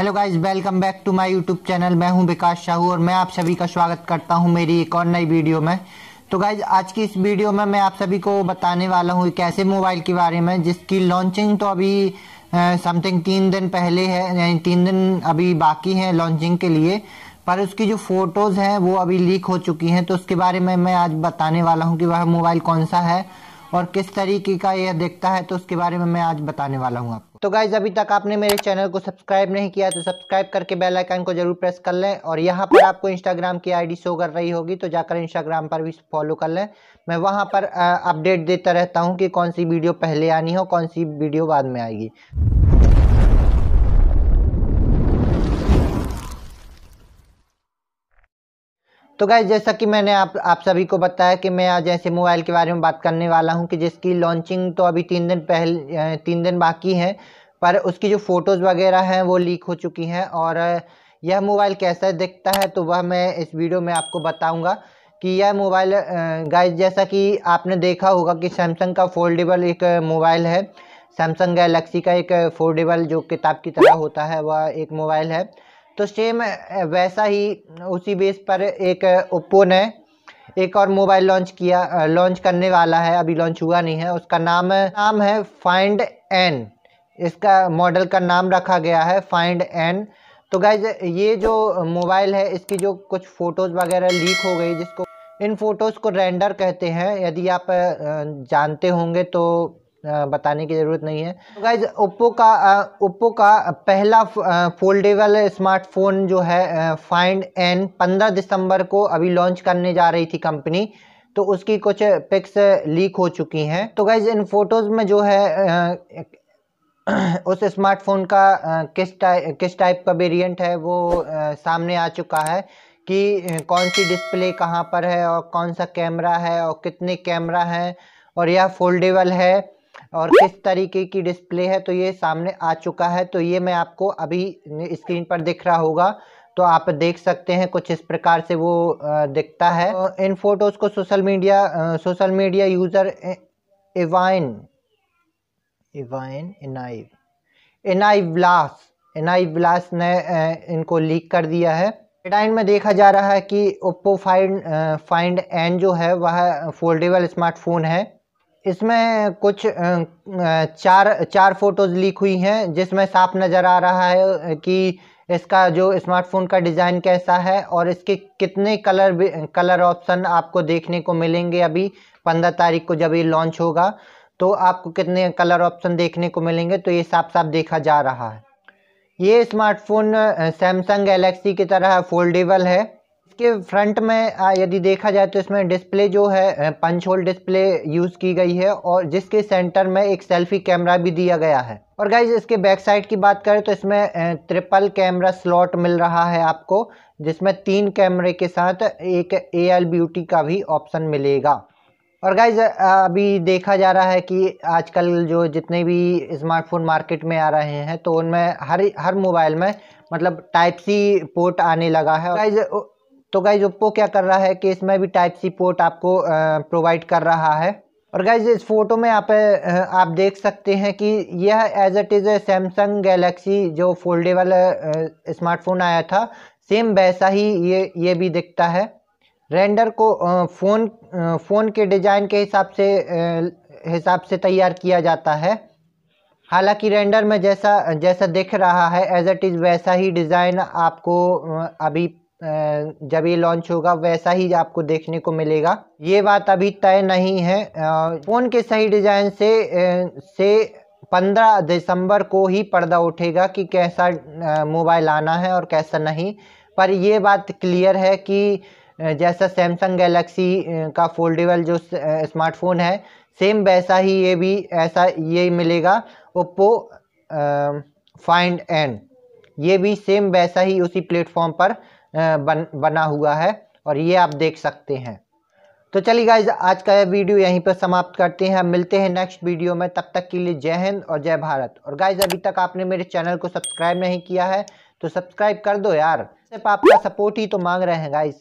hello guys welcome back to my YouTube channel मैं हूं विकास शाहू और मैं आप सभी का स्वागत करता हूं मेरी एक और नई वीडियो में तो गाइज आज की इस वीडियो में मैं आप सभी को बताने वाला हूं एक ऐसे मोबाइल के बारे में जिसकी लॉन्चिंग तो अभी समथिंग तीन दिन पहले है यानी तीन दिन अभी बाकी है लॉन्चिंग के लिए पर उसकी जो फ़ोटोज़ हैं वो अभी लीक हो चुकी हैं तो उसके बारे में मैं आज बताने वाला हूँ कि वह मोबाइल कौन सा है और किस तरीके का यह दिखता है तो उसके बारे में मैं आज बताने वाला हूँ आप तो गाइज अभी तक आपने मेरे चैनल को सब्सक्राइब नहीं किया तो सब्सक्राइब करके बेल आइकन को जरूर प्रेस कर लें और यहाँ पर आपको इंस्टाग्राम की आईडी शो कर रही होगी तो जाकर इंस्टाग्राम पर भी फॉलो कर लें मैं वहाँ पर अपडेट देता रहता हूँ कि कौन सी वीडियो पहले आनी हो कौन सी वीडियो बाद में आएगी तो गाइज जैसा कि मैंने आप आप सभी को बताया कि मैं आज ऐसे मोबाइल के बारे में बात करने वाला हूं कि जिसकी लॉन्चिंग तो अभी तीन दिन पहले तीन दिन बाकी है पर उसकी जो फ़ोटोज़ वगैरह हैं वो लीक हो चुकी हैं और यह मोबाइल कैसा दिखता है तो वह मैं इस वीडियो में आपको बताऊँगा कि यह मोबाइल गाइज जैसा कि आपने देखा होगा कि सैमसंग का फोल्डेबल एक मोबाइल है सैमसंग गैलेक्सी का एक फोल्डेबल जो किताब की तरह होता है वह एक मोबाइल है तो सेम वैसा ही उसी बेस पर एक ओप्पो ने एक और मोबाइल लॉन्च किया लॉन्च करने वाला है अभी लॉन्च हुआ नहीं है उसका नाम नाम है फाइंड एन इसका मॉडल का नाम रखा गया है फाइंड एन तो गाइज ये जो मोबाइल है इसकी जो कुछ फ़ोटोज़ वगैरह लीक हो गई जिसको इन फ़ोटोज़ को रेंडर कहते हैं यदि आप जानते होंगे तो बताने की ज़रूरत नहीं है तो गाइज ओप्पो का ओप्पो का पहला फोल्डेबल स्मार्टफोन जो है फाइंड एन पंद्रह दिसंबर को अभी लॉन्च करने जा रही थी कंपनी तो उसकी कुछ पिक्स लीक हो चुकी हैं तो गाइज इन फोटोज़ में जो है उस स्मार्टफोन का किस टाइप किस टाइप का वेरिएंट है वो सामने आ चुका है कि कौन सी डिस्प्ले कहाँ पर है और कौन सा कैमरा है और कितने कैमरा हैं और यह फोल्डेबल है और किस तरीके की डिस्प्ले है तो ये सामने आ चुका है तो ये मैं आपको अभी स्क्रीन पर दिख रहा होगा तो आप देख सकते हैं कुछ इस प्रकार से वो दिखता है तो इन फोटोज़ को social media social media user इवाइन इवाइन इनाइव इनाइव ब्लास एनआई ब्लास ने इनको लीक कर दिया है हेडलाइन में देखा जा रहा है कि ओप्पो फाइंड फाइंड एन जो है वह फोल्डेबल स्मार्टफोन है इसमें कुछ चार चार फ़ोटोज़ लीक हुई हैं जिसमें साफ नज़र आ रहा है कि इसका जो स्मार्टफोन का डिज़ाइन कैसा है और इसके कितने कलर कलर ऑप्शन आपको देखने को मिलेंगे अभी पंद्रह तारीख को जब ये लॉन्च होगा तो आपको कितने कलर ऑप्शन देखने को मिलेंगे तो ये साफ साफ देखा जा रहा है ये स्मार्टफोन सैमसंग गैलेक्सी की तरह फोल्डेबल है इसके फ्रंट में यदि देखा जाए तो इसमें डिस्प्ले जो है पंच होल डिस्प्ले यूज़ की गई है और जिसके सेंटर में एक सेल्फी कैमरा भी दिया गया है और गाइज इसके बैक साइड की बात करें तो इसमें ट्रिपल कैमरा स्लॉट मिल रहा है आपको जिसमें तीन कैमरे के साथ एक ए ब्यूटी का भी ऑप्शन मिलेगा और गाइज अभी देखा जा रहा है कि आजकल जो जितने भी स्मार्टफोन मार्केट में आ रहे हैं तो उनमें हर हर मोबाइल में मतलब टाइप सी पोर्ट आने लगा है गाइज तो गाइज ओप्पो क्या कर रहा है कि इसमें भी टाइप सी पोर्ट आपको प्रोवाइड कर रहा है और गाइज इस फोटो में आप आप देख सकते हैं कि यह as it is Samsung Galaxy जो फोल्डेबल स्मार्टफोन आया था सेम वैसा ही ये ये भी दिखता है रेंडर को फ़ोन फ़ोन के डिज़ाइन के हिसाब से हिसाब से तैयार किया जाता है हालांकि रेंडर में जैसा जैसा दिख रहा है एज इट इज़ वैसा ही डिज़ाइन आपको अभी जब ये लॉन्च होगा वैसा ही आपको देखने को मिलेगा ये बात अभी तय नहीं है फ़ोन के सही डिज़ाइन से से 15 दिसंबर को ही पर्दा उठेगा कि कैसा मोबाइल आना है और कैसा नहीं पर ये बात क्लियर है कि जैसा सैमसंग गैलेक्सी का फोल्डेबल जो स्मार्टफोन है सेम वैसा ही ये भी ऐसा ये मिलेगा ओप्पो फाइंड एंड ये भी सेम वैसा ही उसी प्लेटफॉर्म पर बन बना हुआ है और ये आप देख सकते हैं तो चलिए गाइज आज का यह वीडियो यहीं पर समाप्त करते हैं मिलते हैं नेक्स्ट वीडियो में तब तक के लिए जय हिंद और जय भारत और गाइज अभी तक आपने मेरे चैनल को सब्सक्राइब नहीं किया है तो सब्सक्राइब कर दो यार सिर्फ आपका सपोर्ट ही तो मांग रहे हैं गाइज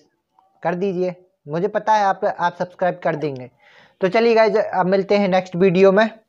कर दीजिए मुझे पता है आप आप सब्सक्राइब कर देंगे तो चलिए गाइज अब मिलते हैं नेक्स्ट वीडियो में